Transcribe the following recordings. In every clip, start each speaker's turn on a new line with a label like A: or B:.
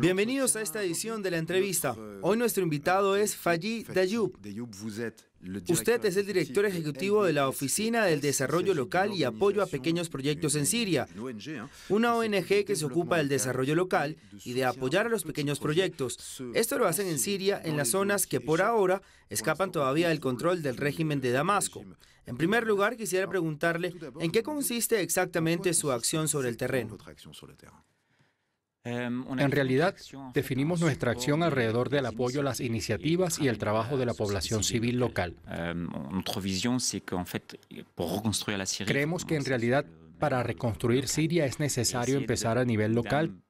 A: Bienvenidos a esta edición de la entrevista. Euh, Hoy nuestro invitado euh, es Fayi Dayub. Usted es el director ejecutivo de la Oficina del Desarrollo Local y Apoyo a Pequeños Proyectos en Siria, una ONG que se ocupa del desarrollo local y de apoyar a los pequeños proyectos. Esto lo hacen en Siria, en las zonas que por ahora escapan todavía del control del régimen de Damasco. En primer lugar, quisiera preguntarle en qué consiste exactamente su acción sobre el terreno. Em, en realidad, definimos nuestra acción alrededor del apoyo a las iniciativas y
B: el trabajo de la población civil local. Em, Creemos que en realidad para reconstruir Siria es necesario empezar a nivel local,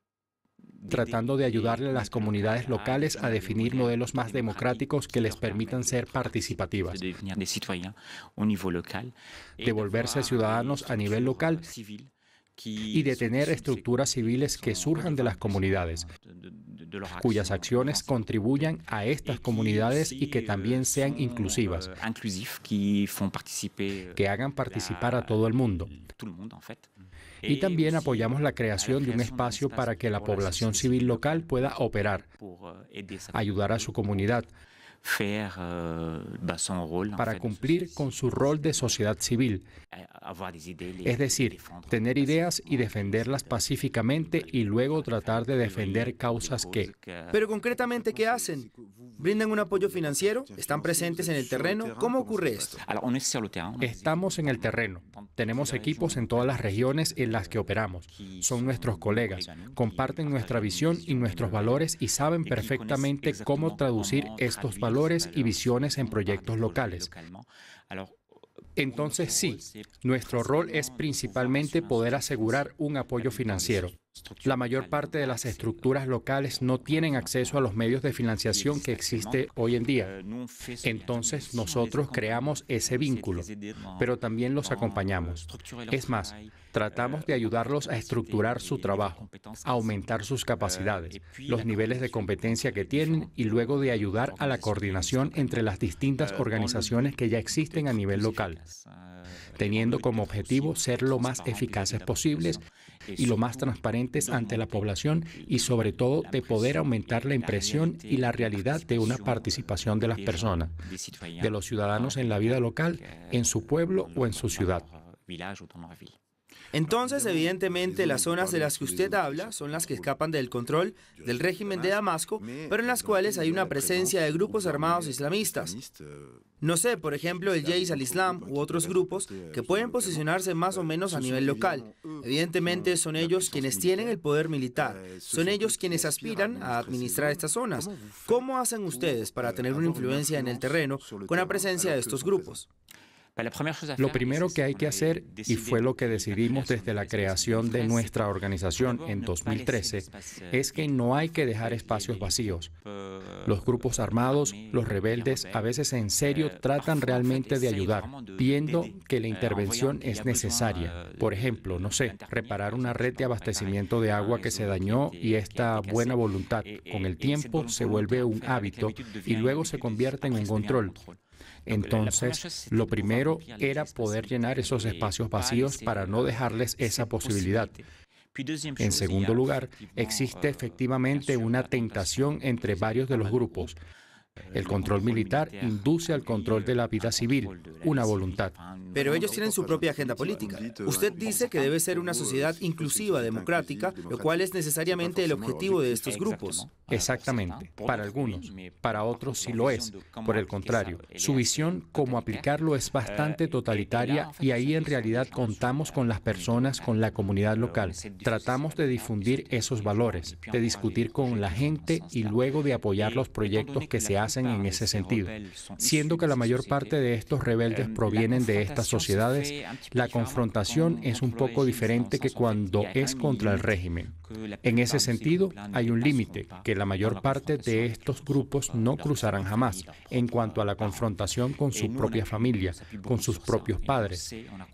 B: tratando de ayudarle a las comunidades locales a definir modelos más democráticos que les permitan ser participativas, devolverse ciudadanos a nivel local y de tener estructuras civiles que surjan de las comunidades, cuyas acciones contribuyan a estas comunidades y que también sean inclusivas, eh, eh, que hagan participar a todo el mundo.
A: Y también apoyamos
B: la creación de un espacio para que la población civil local pueda operar, euh, ayudar a su comunidad, Euh, para cumplir con su rol de sociedad civil, es decir, tener ideas y defenderlas pacíficamente y luego tratar de defender causas que... Pero
A: concretamente, ¿qué hacen? ¿Brindan un apoyo financiero? ¿Están presentes en el terreno? ¿Cómo ocurre esto?
B: Estamos en el terreno. Tenemos equipos en todas las regiones en las que operamos. Son nuestros colegas, comparten nuestra visión y nuestros valores y saben perfectamente cómo traducir estos valores valores y visiones en proyectos locales. Entonces sí, nuestro rol es principalmente poder asegurar un apoyo financiero. La mayor parte de las estructuras locales no tienen acceso a los medios de financiación que existe hoy en día. Entonces nosotros creamos ese vínculo, pero también los acompañamos. Es más, tratamos de ayudarlos a estructurar su trabajo, a aumentar sus capacidades, los niveles de competencia que tienen y luego de ayudar a la coordinación entre las distintas organizaciones que ya existen a nivel local teniendo como objetivo ser lo más eficaces posibles y lo más transparentes ante la población y sobre todo de poder aumentar la impresión y la realidad de una participación de las personas, de los ciudadanos en la vida local, en su pueblo o en su ciudad.
A: Entonces, evidentemente, las zonas de las que usted habla son las que escapan del control del régimen de Damasco, pero en las cuales hay una presencia de grupos armados islamistas. No sé, por ejemplo, el Jais al Islam u otros grupos que pueden posicionarse más o menos a nivel local. Evidentemente son ellos quienes tienen el poder militar, son ellos quienes aspiran a administrar estas zonas. ¿Cómo hacen ustedes para tener una influencia en el terreno con la presencia de estos grupos? Lo
B: primero que hay que hacer, y fue lo que decidimos desde la creación de nuestra organización en 2013, eh, es que no hay que dejar eh, espacios eh, vacíos. Los grupos armados, los rebeldes, a veces en serio tratan realmente de ayudar, viendo que la intervención es necesaria. Por ejemplo, no sé, reparar una red de abastecimiento de agua que se dañó y esta buena voluntad con el tiempo se vuelve un hábito y luego se convierte en un control. Entonces, lo primero era poder llenar esos espacios vacíos para no dejarles esa posibilidad. En segundo lugar, existe euh, efectivamente una tentación entre varios de los grupos el control militar induce al control de la vida civil, una voluntad.
A: Pero ellos tienen su propia agenda política. Usted dice que debe ser una sociedad inclusiva, democrática, lo cual es necesariamente el objetivo de estos grupos. Exactamente, para algunos, para otros sí lo es.
B: Por el contrario, su visión, cómo aplicarlo, es bastante totalitaria y ahí en realidad contamos con las personas, con la comunidad local. Tratamos de difundir esos valores, de discutir con la gente y luego de apoyar los proyectos que se hacen en ese sentido. Siendo que la mayor parte de estos rebeldes em, provienen de estas sociedades, la confrontación es un poco diferente que cuando es contra el régimen. En ese sentido, hay un límite que la mayor parte de estos grupos no cruzarán jamás en cuanto a la confrontación con su propia familia, con sus propios padres.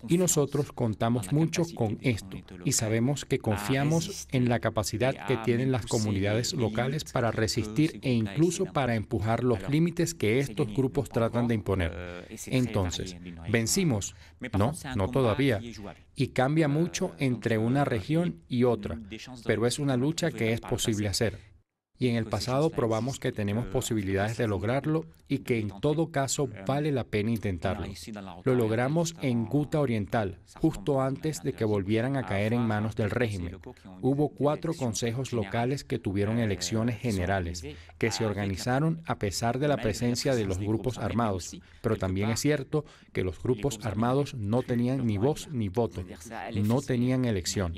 B: Y nosotros contamos mucho con esto y sabemos que confiamos en la capacidad que tienen las comunidades locales para resistir e incluso para empujar los límites que estos grupos tratan de imponer. Eh, Entonces, ¿vencimos? No, no todavía. Y cambia eh, mucho entre una eh, región y otra, pero es una lucha que es posible hacer y en el pues pasado probamos que tenemos posibilidades de lograrlo y que en todo caso eh, vale la pena intentarlo. Lo logramos en ah, Guta Oriental, justo antes de que volvieran a ah, caer en manos del régimen. Hubo cuatro consejos locales que tuvieron eh, elecciones generales, que se organizaron a pesar de la presencia de los grupos armados, pero también es cierto que los grupos armados no tenían ni voz ni voto, no tenían elección.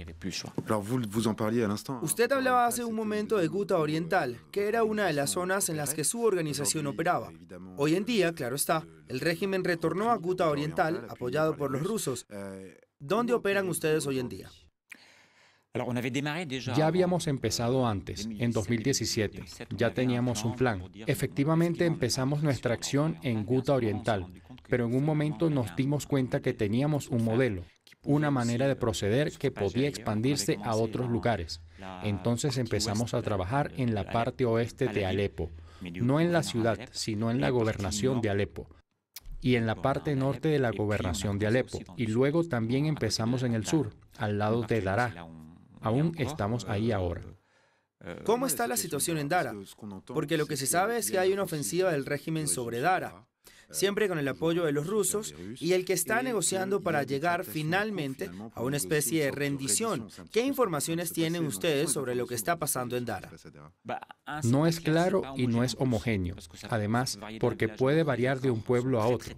A: Usted hablaba hace un momento de Guta Oriental que era una de las zonas en las que su organización operaba. Hoy en día, claro está, el régimen retornó a Guta Oriental, apoyado por los rusos. ¿Dónde operan ustedes hoy en día? Ya habíamos
B: empezado antes, en 2017. Ya teníamos un plan. Efectivamente empezamos nuestra acción en Guta Oriental, pero en un momento nos dimos cuenta que teníamos un modelo una manera de proceder que podía expandirse a otros lugares. Entonces empezamos a trabajar en la parte oeste de Alepo, no en la ciudad, sino en la gobernación de Alepo y en la parte norte de la gobernación de Alepo, y luego también empezamos en el sur, al lado de Dara. Aún estamos eh, ahí ahora.
A: Eh, ¿Cómo está la situación en Dara? Porque lo que se sabe es que hay una ofensiva del régimen sobre Dara siempre con el apoyo de los rusos y el que está negociando para llegar finalmente a una especie de rendición. ¿Qué informaciones tienen ustedes sobre lo que está pasando en Dara? No es claro y no
B: es homogéneo, además porque puede variar de un pueblo a otro.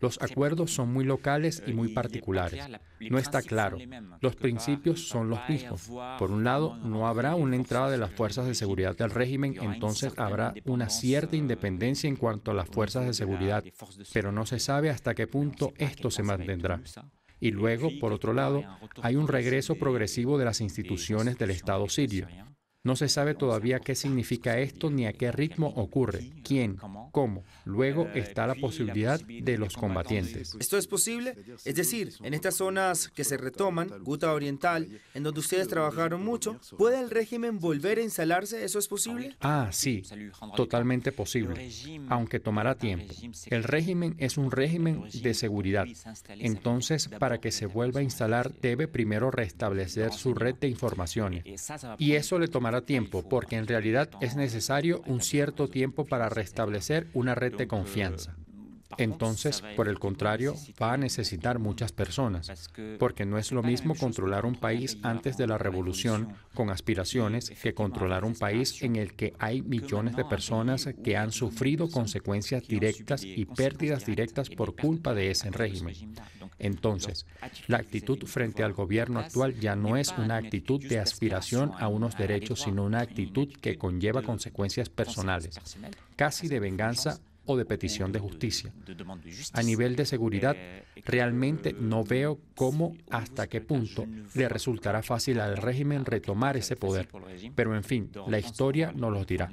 B: Los acuerdos son muy locales y muy particulares. No está claro. Los principios son los mismos. Por un lado, no habrá una entrada de las fuerzas de seguridad del régimen, entonces habrá una cierta independencia en cuanto a las fuerzas de seguridad pero no se sabe hasta qué punto esto se mantendrá. Y luego, por otro lado, hay un regreso progresivo de las instituciones del Estado sirio no se sabe todavía qué significa esto ni a qué ritmo ocurre, quién, cómo. Luego está la posibilidad de los combatientes.
A: ¿Esto es posible? Es decir, en estas zonas que se retoman, Guta Oriental, en donde ustedes trabajaron mucho, ¿puede el régimen volver a instalarse? ¿Eso es posible?
B: Ah, sí, totalmente posible, aunque tomará tiempo. El régimen es un régimen de seguridad.
A: Entonces,
B: para que se vuelva a instalar, debe primero restablecer su red de informaciones. Y eso le tomará a tiempo porque en realidad es necesario un cierto tiempo para restablecer una red de confianza. Entonces, por el contrario, va a necesitar muchas personas, porque no es lo mismo controlar un país antes de la revolución con aspiraciones que controlar un país en el que hay millones de personas que han sufrido consecuencias directas y pérdidas directas por culpa de ese régimen. Entonces, la actitud frente al gobierno actual ya no es una actitud de aspiración a unos derechos, sino una actitud que conlleva consecuencias personales, casi de venganza o de petición de justicia. A nivel de eh, seguridad, realmente no eh, veo cómo hasta qué punto le resultará fácil al régimen retomar ese poder. Pero en fin, la historia nos lo dirá.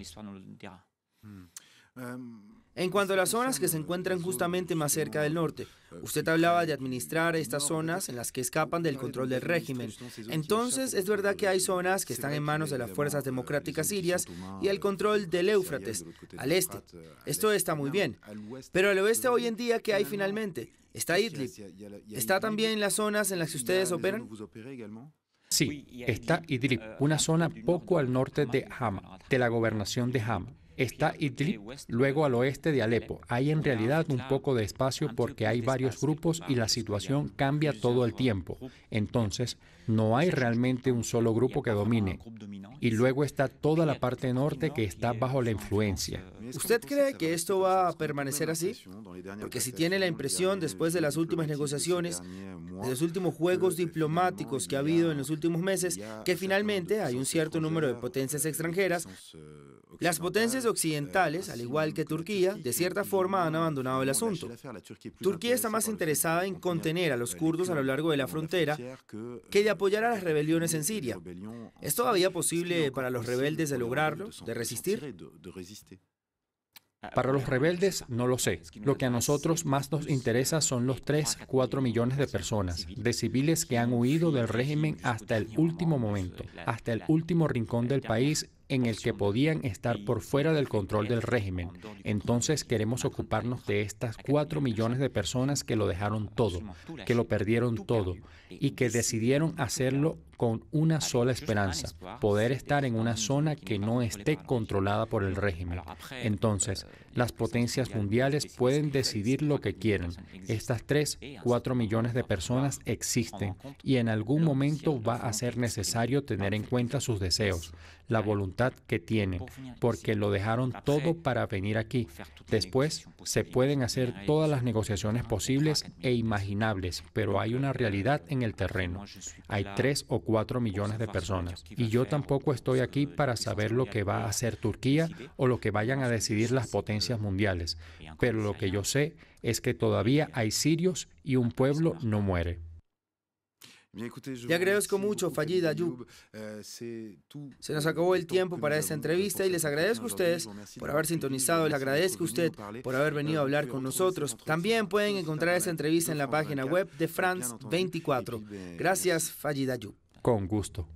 A: Em, en cuanto a las zonas que se encuentran justamente más cerca del norte, usted hablaba de administrar estas zonas en las que escapan del control del régimen. Entonces, es verdad que hay zonas que están en manos de las fuerzas democráticas sirias y el control del Éufrates, al este. Esto está muy bien. Pero al oeste hoy en día, ¿qué hay finalmente? Está Idlib. ¿Está también las zonas en las que ustedes operan?
B: Sí, está Idlib, una zona poco al norte de Hama, de la gobernación de Hama. Está Idlib, luego al oeste de Alepo. Hay en realidad un poco de espacio porque hay varios grupos y la situación cambia todo el tiempo. Entonces, no hay realmente un solo grupo que domine. Y luego está toda la parte norte que está bajo la influencia.
A: ¿Usted cree que esto va a permanecer así? Porque si tiene la impresión, después de las últimas negociaciones, de los últimos juegos diplomáticos que ha habido en los últimos meses, que finalmente hay un cierto número de potencias extranjeras las potencias occidentales, al igual que Turquía, de cierta forma han abandonado el asunto. Turquía está más interesada en contener a los kurdos a lo largo de la frontera que de apoyar a las rebeliones en Siria. ¿Es todavía posible para los rebeldes de lograrlo, de resistir? Para los rebeldes
B: no lo sé. Lo que a nosotros más nos interesa son los 3, 4 millones de personas, de civiles que han huido del régimen hasta el último momento, hasta el último rincón del país en el que podían estar por fuera del control del régimen. Entonces queremos ocuparnos de estas cuatro millones de personas que lo dejaron todo, que lo perdieron todo y que decidieron hacerlo con una sola esperanza, poder estar en una zona que no esté controlada por el régimen. Eh, Entonces, las potencias mundiales pueden decidir lo que quieren. Estas tres, cuatro millones de personas existen y en algún momento va a ser necesario tener en cuenta sus deseos, la voluntad que tienen, porque lo dejaron todo para venir aquí. Después, se pueden hacer todas las negociaciones posibles e imaginables, pero hay una realidad en el terreno. Hay tres 4 millones de personas. Y yo tampoco estoy aquí para saber lo que va a hacer Turquía o lo que vayan a decidir las potencias mundiales. Pero lo que yo sé es que todavía hay sirios y un pueblo no muere.
A: Le agradezco mucho, Fallida Yub. Se nos acabó el tiempo para esta entrevista y les agradezco a ustedes por haber sintonizado, les agradezco a usted por haber venido a hablar con nosotros. También pueden encontrar esta entrevista en la página web de France 24. Gracias, Fallida Yub. Con gusto.